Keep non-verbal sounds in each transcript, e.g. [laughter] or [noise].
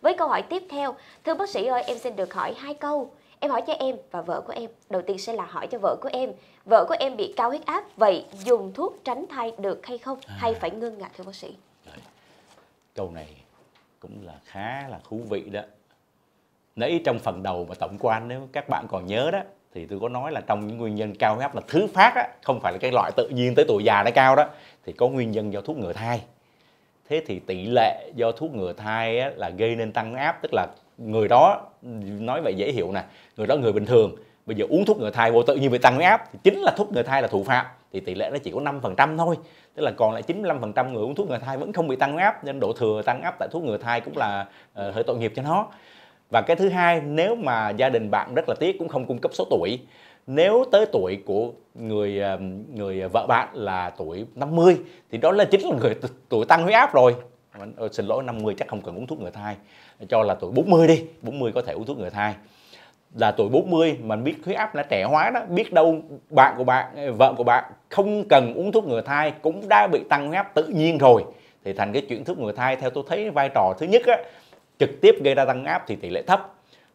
Với câu hỏi tiếp theo, thưa bác sĩ ơi, em xin được hỏi hai câu. Em hỏi cho em và vợ của em. Đầu tiên sẽ là hỏi cho vợ của em. Vợ của em bị cao huyết áp, vậy dùng thuốc tránh thai được hay không? À. Hay phải ngưng ạ, à, thưa bác sĩ? Đấy. Câu này cũng là khá là thú vị đó. Nãy trong phần đầu và tổng quan nếu các bạn còn nhớ đó thì tôi có nói là trong những nguyên nhân cao huyết áp là thứ phát á, không phải là cái loại tự nhiên tới tuổi già nó cao đó thì có nguyên nhân do thuốc ngừa thai thế thì tỷ lệ do thuốc ngừa thai á, là gây nên tăng áp tức là người đó nói vậy dễ hiểu nè người đó người bình thường bây giờ uống thuốc ngừa thai vô tự nhiên bị tăng áp thì chính là thuốc ngừa thai là thủ phạm thì tỷ lệ nó chỉ có 5% thôi tức là còn lại 95% người uống thuốc ngừa thai vẫn không bị tăng áp nên độ thừa tăng áp tại thuốc ngừa thai cũng là uh, hơi tội nghiệp cho nó và cái thứ hai nếu mà gia đình bạn rất là tiếc cũng không cung cấp số tuổi nếu tới tuổi của người ờ, người vợ bạn là tuổi 50 thì đó là chính là người tuổi tăng huyết áp rồi vâng, ờ, xin lỗi 50 chắc không cần uống thuốc ngừa thai cho là tuổi 40 đi 40 có thể uống thuốc ngừa thai là tuổi 40 mà biết huyết áp đã trẻ hóa đó biết đâu bạn của bạn ờ, vợ của bạn không cần uống thuốc ngừa thai cũng đã bị tăng huyết áp tự nhiên rồi thì thành cái chuyện thuốc ngừa thai theo tôi thấy vai trò thứ nhất á, trực tiếp gây ra tăng áp thì tỷ lệ thấp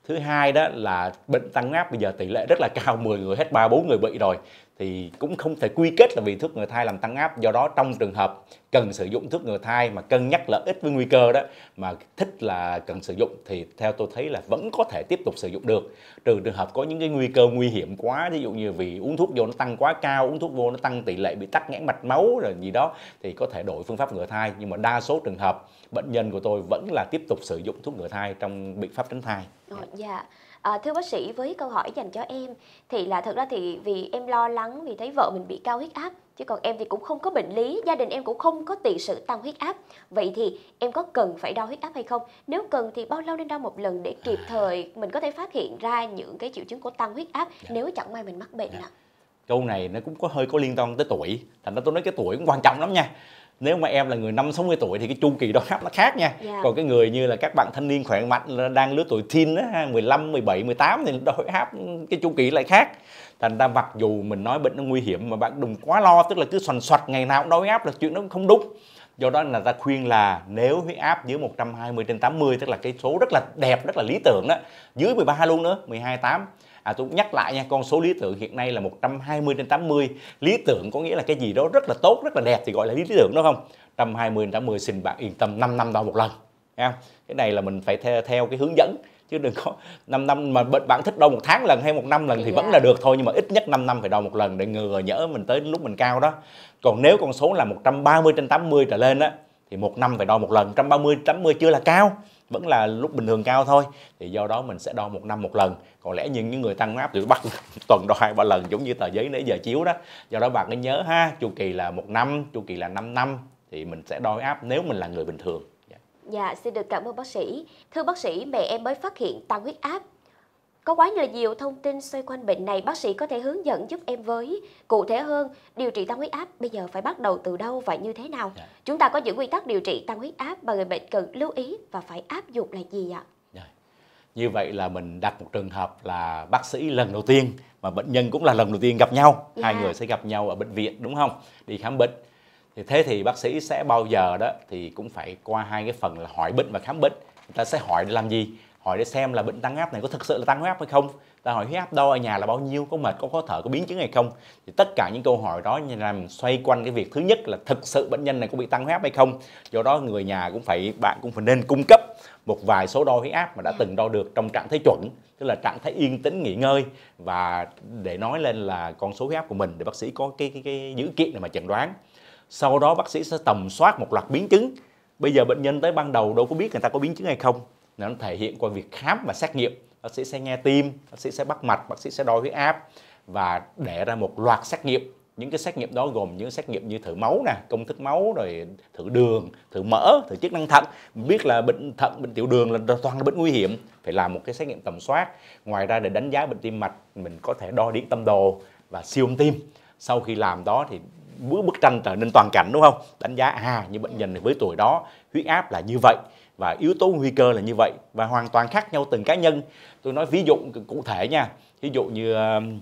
thứ hai đó là bệnh tăng áp bây giờ tỷ lệ rất là cao 10 người hết ba bốn người bị rồi thì cũng không thể quy kết là vì thuốc ngừa thai làm tăng áp do đó trong trường hợp cần sử dụng thuốc ngừa thai mà cân nhắc lợi ích với nguy cơ đó mà thích là cần sử dụng thì theo tôi thấy là vẫn có thể tiếp tục sử dụng được trừ trường hợp có những cái nguy cơ nguy hiểm quá ví dụ như vì uống thuốc vô nó tăng quá cao uống thuốc vô nó tăng tỷ lệ bị tắc nghẽn mạch máu rồi gì đó thì có thể đổi phương pháp ngừa thai nhưng mà đa số trường hợp bệnh nhân của tôi vẫn là tiếp tục sử dụng thuốc ngừa thai trong biện pháp tránh thai. Dạ. Oh, yeah. À, thưa bác sĩ, với câu hỏi dành cho em thì là thật ra thì vì em lo lắng vì thấy vợ mình bị cao huyết áp chứ còn em thì cũng không có bệnh lý, gia đình em cũng không có tiền sử tăng huyết áp. Vậy thì em có cần phải đo huyết áp hay không? Nếu cần thì bao lâu nên đo một lần để kịp thời mình có thể phát hiện ra những cái triệu chứng của tăng huyết áp dạ. nếu chẳng may mình mắc bệnh dạ. Câu này nó cũng có hơi có liên quan tới tuổi, thành ra tôi nói cái tuổi cũng quan trọng lắm nha nếu mà em là người năm 60 tuổi thì cái chu kỳ đó nó khác nha yeah. Dạ. còn cái người như là các bạn thanh niên khỏe mạnh đang lứa tuổi teen á 15 17 18 thì đối áp cái chu kỳ lại khác thành ra mặc dù mình nói bệnh nó nguy hiểm mà bạn đừng quá lo tức là cứ xoành xoạch ngày nào cũng đối áp là chuyện nó không đúng do đó là ta khuyên là nếu huyết áp dưới 120 trên 80 tức là cái số rất là đẹp rất là lý tưởng đó dưới 13 luôn nữa 12 8 à, tôi nhắc lại nha con số lý tưởng hiện nay là 120 trên 80 lý tưởng có nghĩa là cái gì đó rất là tốt rất là đẹp thì gọi là lý tưởng đúng không 120 trên 80 xin bạn yên tâm 5 năm đo một lần nha. cái này là mình phải theo, theo cái hướng dẫn chứ đừng có 5 năm mà bạn thích đo một tháng lần hay một năm lần thì dạ. vẫn là được thôi nhưng mà ít nhất 5 năm phải đo một lần để ngừa nhỡ mình tới lúc mình cao đó còn nếu con số là 130 trên 80 trở lên á thì một năm phải đo một lần 130 80 chưa là cao vẫn là lúc bình thường cao thôi thì do đó mình sẽ đo một năm một lần còn lẽ như những người tăng áp thì bắt [laughs] tuần đo hai ba lần giống như tờ giấy nãy giờ chiếu đó do đó bạn cứ nhớ ha chu kỳ là một năm chu kỳ là 5 năm thì mình sẽ đo áp nếu mình là người bình thường dạ. dạ, xin được cảm ơn bác sĩ. Thưa bác sĩ, mẹ em mới phát hiện tăng huyết áp có quá nhiều thông tin xoay quanh bệnh này bác sĩ có thể hướng dẫn giúp em với. Cụ thể hơn, điều trị tăng huyết áp bây giờ phải bắt đầu từ đâu và như thế nào? Dạ. Chúng ta có những quy tắc điều trị tăng huyết áp mà người bệnh cần lưu ý và phải áp dụng là gì ạ? Dạ. Như vậy là mình đặt một trường hợp là bác sĩ lần đầu tiên mà bệnh nhân cũng là lần đầu tiên gặp nhau. Dạ. Hai người sẽ gặp nhau ở bệnh viện đúng không? Đi khám bệnh. Thì thế thì bác sĩ sẽ bao giờ đó thì cũng phải qua hai cái phần là hỏi bệnh và khám bệnh. Người ta sẽ hỏi để làm gì? hỏi để xem là bệnh tăng áp này có thực sự là tăng huyết áp hay không ta hỏi huyết áp đo ở nhà là bao nhiêu có mệt có khó thở có biến chứng hay không thì tất cả những câu hỏi đó làm xoay quanh cái việc thứ nhất là thực sự bệnh nhân này có bị tăng huyết áp hay không do đó người nhà cũng phải bạn cũng phải nên cung cấp một vài số đo huyết áp mà đã ừ. từng đo được trong trạng thái chuẩn tức là trạng thái yên tĩnh nghỉ ngơi và để nói lên là con số huyết áp của mình để bác sĩ có cái cái, cái dữ kiện để mà chẩn đoán sau đó bác sĩ sẽ tầm soát một loạt biến chứng bây giờ bệnh nhân tới ban đầu đâu có biết người ta có biến chứng hay không nó thể hiện qua việc khám và xét nghiệm bác sĩ sẽ nghe tim bác sĩ sẽ bắt mạch bác sĩ sẽ đo huyết áp và để ra một loạt xét nghiệm những cái xét nghiệm đó gồm những xét nghiệm như thử máu nè công thức máu rồi thử đường thử mỡ thử chức năng thận biết là bệnh thận bệnh tiểu đường là toàn là bệnh nguy hiểm phải làm một cái xét nghiệm tầm soát ngoài ra để đánh giá bệnh tim mạch mình có thể đo điện tâm đồ và siêu âm tim sau khi làm đó thì bước bức tranh trở nên toàn cảnh đúng không đánh giá à những bệnh nhân với tuổi đó huyết áp là như vậy và yếu tố nguy cơ là như vậy và hoàn toàn khác nhau từng cá nhân tôi nói ví dụ cụ thể nha ví dụ như uh, um,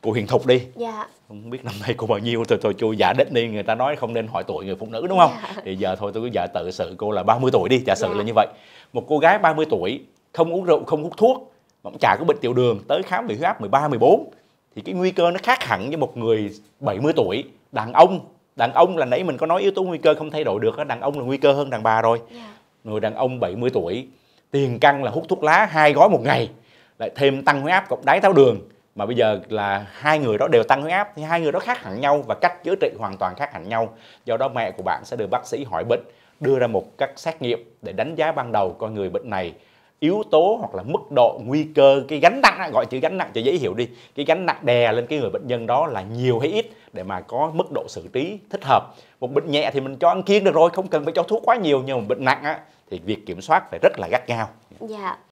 cô Hiền Thục đi dạ. không biết năm nay cô bao nhiêu tôi tôi chui giả định đi người ta nói không nên hỏi tuổi người phụ nữ đúng không dạ. thì giờ thôi tôi cứ giả tự sự cô là 30 tuổi đi giả sử dạ. là như vậy một cô gái 30 tuổi không uống rượu không hút thuốc mà cũng chả có bệnh tiểu đường tới khám bị huyết áp 13 14 thì cái nguy cơ nó khác hẳn với một người 70 tuổi đàn ông đàn ông là nãy mình có nói yếu tố nguy cơ không thay đổi được đó. đàn ông là nguy cơ hơn đàn bà rồi yeah. Dạ. người đàn ông 70 tuổi tiền căn là hút thuốc lá hai gói một ngày lại thêm tăng huyết áp cộng đái tháo đường mà bây giờ là hai người đó đều tăng huyết áp thì hai người đó khác hẳn nhau và cách chữa trị hoàn toàn khác hẳn nhau do đó mẹ của bạn sẽ được bác sĩ hỏi bệnh đưa ra một các xét nghiệm để đánh giá ban đầu coi người bệnh này yếu tố hoặc là mức độ nguy cơ cái gánh nặng gọi chữ gánh nặng cho dễ hiểu đi cái gánh nặng đè lên cái người bệnh nhân đó là nhiều hay ít để mà có mức độ xử trí thích hợp một bệnh nhẹ thì mình cho ăn kiêng được rồi không cần phải cho thuốc quá nhiều nhưng mà bệnh nặng á thì việc kiểm soát phải rất là gắt gao dạ